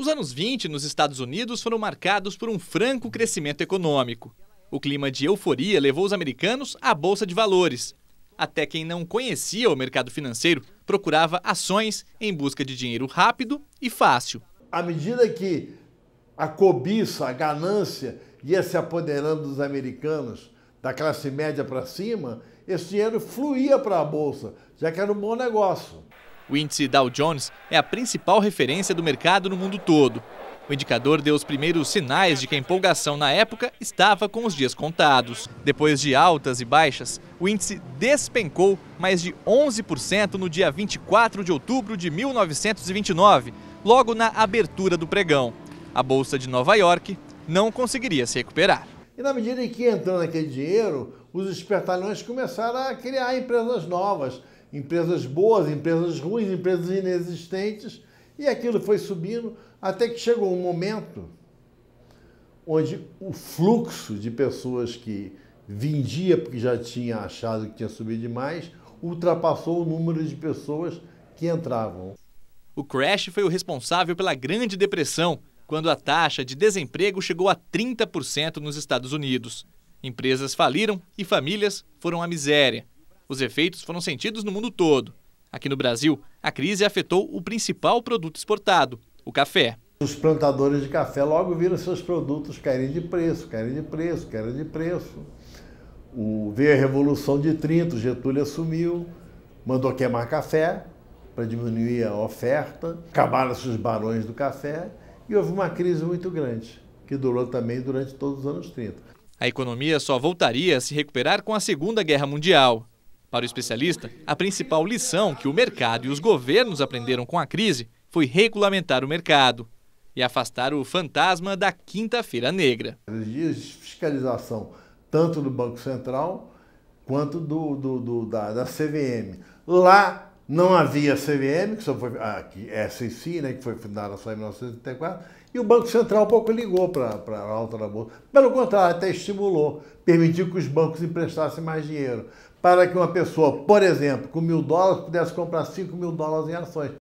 Os anos 20 nos Estados Unidos foram marcados por um franco crescimento econômico. O clima de euforia levou os americanos à bolsa de valores. Até quem não conhecia o mercado financeiro procurava ações em busca de dinheiro rápido e fácil. À medida que a cobiça, a ganância ia se apoderando dos americanos, da classe média para cima, esse dinheiro fluía para a bolsa, já que era um bom negócio. O índice Dow Jones é a principal referência do mercado no mundo todo. O indicador deu os primeiros sinais de que a empolgação na época estava com os dias contados. Depois de altas e baixas, o índice despencou mais de 11% no dia 24 de outubro de 1929, logo na abertura do pregão. A bolsa de Nova York não conseguiria se recuperar. E na medida em que entrando aquele dinheiro, os espertalhões começaram a criar empresas novas empresas boas, empresas ruins, empresas inexistentes, e aquilo foi subindo até que chegou um momento onde o fluxo de pessoas que vendia porque já tinha achado que tinha subido demais ultrapassou o número de pessoas que entravam. O crash foi o responsável pela Grande Depressão, quando a taxa de desemprego chegou a 30% nos Estados Unidos. Empresas faliram e famílias foram à miséria. Os efeitos foram sentidos no mundo todo. Aqui no Brasil, a crise afetou o principal produto exportado, o café. Os plantadores de café logo viram seus produtos caírem de preço, caírem de preço, caírem de preço. O, veio a Revolução de 30, Getúlio assumiu, mandou queimar café para diminuir a oferta, acabaram-se os barões do café e houve uma crise muito grande, que durou também durante todos os anos 30. A economia só voltaria a se recuperar com a Segunda Guerra Mundial. Para o especialista, a principal lição que o mercado e os governos aprenderam com a crise foi regulamentar o mercado e afastar o fantasma da Quinta-feira Negra. Os dias de fiscalização, tanto do Banco Central quanto do, do, do da, da, CVM. Lá não havia CVM, que só foi a ah, SEC, né, que foi fundada só em 1984, e o Banco Central pouco ligou para a alta da Bolsa. Pelo contrário, até estimulou, permitiu que os bancos emprestassem mais dinheiro para que uma pessoa, por exemplo, com mil dólares, pudesse comprar cinco mil dólares em ações.